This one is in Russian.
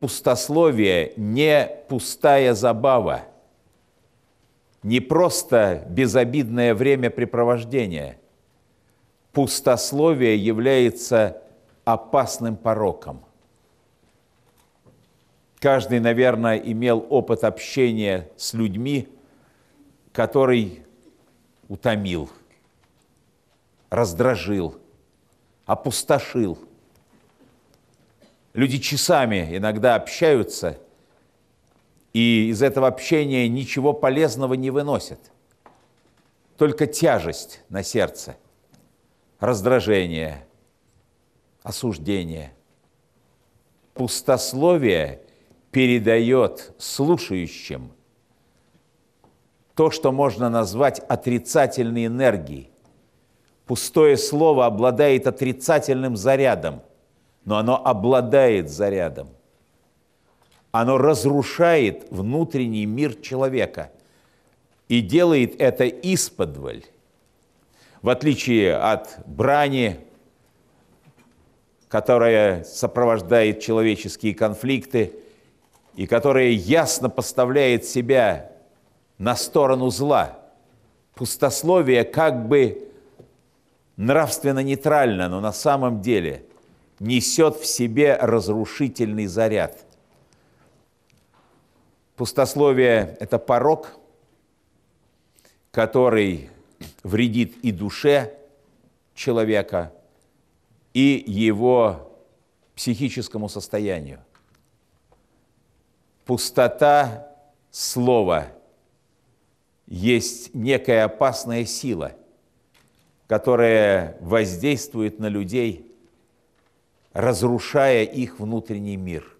пустословие не пустая забава, не просто безобидное времяпрепровождение. Пустословие является опасным пороком. Каждый, наверное, имел опыт общения с людьми, который утомил, раздражил, опустошил – Люди часами иногда общаются, и из этого общения ничего полезного не выносят. Только тяжесть на сердце, раздражение, осуждение. Пустословие передает слушающим то, что можно назвать отрицательной энергией. Пустое слово обладает отрицательным зарядом – но оно обладает зарядом. Оно разрушает внутренний мир человека и делает это исподволь. В отличие от брани, которая сопровождает человеческие конфликты и которая ясно поставляет себя на сторону зла. Пустословие как бы нравственно нейтрально, но на самом деле – несет в себе разрушительный заряд. Пустословие – это порог, который вредит и душе человека, и его психическому состоянию. Пустота слова есть некая опасная сила, которая воздействует на людей – разрушая их внутренний мир –